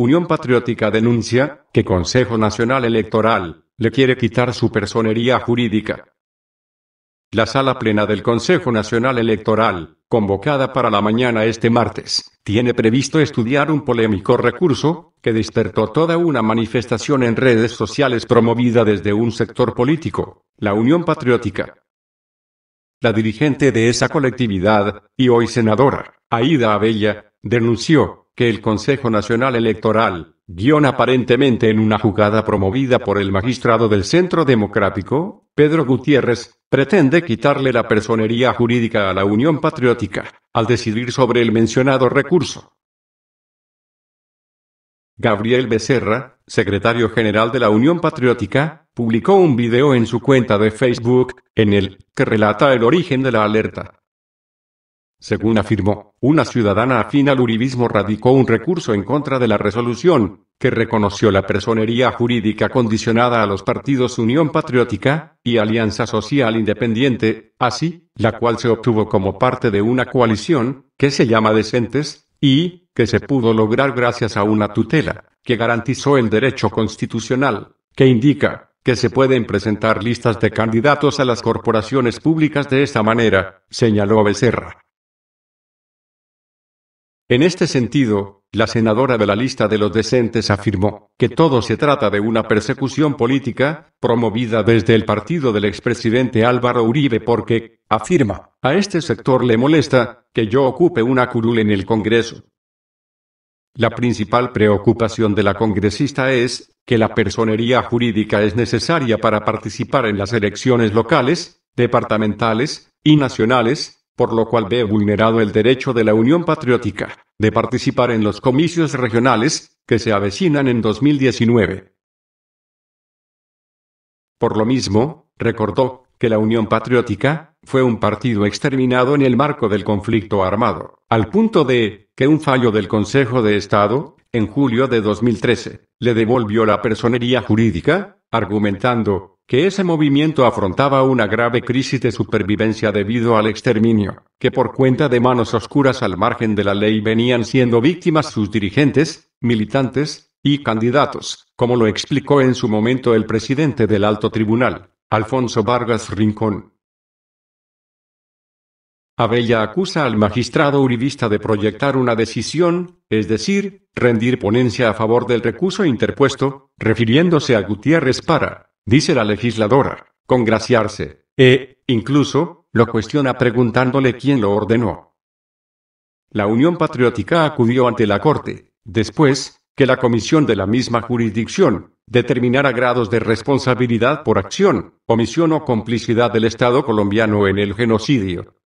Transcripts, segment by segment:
Unión Patriótica denuncia que Consejo Nacional Electoral le quiere quitar su personería jurídica. La sala plena del Consejo Nacional Electoral, convocada para la mañana este martes, tiene previsto estudiar un polémico recurso, que despertó toda una manifestación en redes sociales promovida desde un sector político, la Unión Patriótica. La dirigente de esa colectividad, y hoy senadora, Aida Abella, denunció que el Consejo Nacional Electoral, guión aparentemente en una jugada promovida por el magistrado del Centro Democrático, Pedro Gutiérrez, pretende quitarle la personería jurídica a la Unión Patriótica, al decidir sobre el mencionado recurso. Gabriel Becerra, secretario general de la Unión Patriótica, publicó un video en su cuenta de Facebook, en el que relata el origen de la alerta. Según afirmó, una ciudadana afín al uribismo radicó un recurso en contra de la resolución, que reconoció la personería jurídica condicionada a los partidos Unión Patriótica y Alianza Social Independiente, así, la cual se obtuvo como parte de una coalición, que se llama Decentes, y, que se pudo lograr gracias a una tutela, que garantizó el derecho constitucional, que indica, que se pueden presentar listas de candidatos a las corporaciones públicas de esta manera, señaló Becerra. En este sentido, la senadora de la lista de los decentes afirmó que todo se trata de una persecución política, promovida desde el partido del expresidente Álvaro Uribe porque, afirma, a este sector le molesta que yo ocupe una curul en el Congreso. La principal preocupación de la congresista es que la personería jurídica es necesaria para participar en las elecciones locales, departamentales y nacionales, por lo cual ve vulnerado el derecho de la Unión Patriótica de participar en los comicios regionales que se avecinan en 2019. Por lo mismo, recordó que la Unión Patriótica fue un partido exterminado en el marco del conflicto armado, al punto de que un fallo del Consejo de Estado, en julio de 2013, le devolvió la personería jurídica, argumentando que ese movimiento afrontaba una grave crisis de supervivencia debido al exterminio, que por cuenta de manos oscuras al margen de la ley venían siendo víctimas sus dirigentes, militantes y candidatos, como lo explicó en su momento el presidente del alto tribunal, Alfonso Vargas Rincón. Abella acusa al magistrado uribista de proyectar una decisión, es decir, rendir ponencia a favor del recurso interpuesto, refiriéndose a Gutiérrez para dice la legisladora, congraciarse, e, incluso, lo cuestiona preguntándole quién lo ordenó. La Unión Patriótica acudió ante la Corte, después, que la comisión de la misma jurisdicción, determinara grados de responsabilidad por acción, omisión o complicidad del Estado colombiano en el genocidio.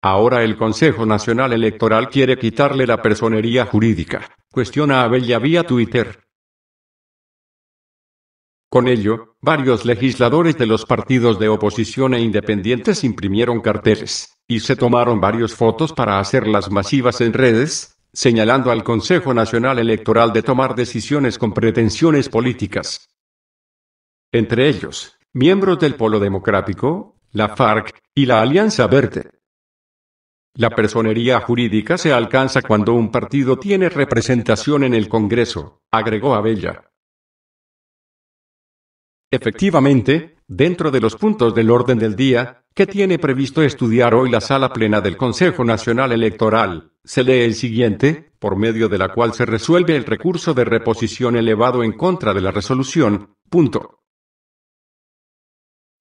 Ahora el Consejo Nacional Electoral quiere quitarle la personería jurídica. Cuestiona a vía Twitter. Con ello, varios legisladores de los partidos de oposición e independientes imprimieron carteles, y se tomaron varias fotos para hacerlas masivas en redes, señalando al Consejo Nacional Electoral de tomar decisiones con pretensiones políticas. Entre ellos, miembros del Polo Democrático, la FARC y la Alianza Verde. La personería jurídica se alcanza cuando un partido tiene representación en el Congreso, agregó Abella. Efectivamente, dentro de los puntos del orden del día, que tiene previsto estudiar hoy la sala plena del Consejo Nacional Electoral, se lee el siguiente, por medio de la cual se resuelve el recurso de reposición elevado en contra de la resolución, punto.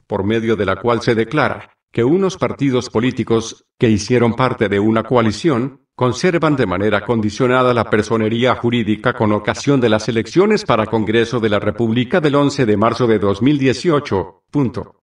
Por medio de la cual se declara que unos partidos políticos, que hicieron parte de una coalición, conservan de manera condicionada la personería jurídica con ocasión de las elecciones para Congreso de la República del 11 de marzo de 2018.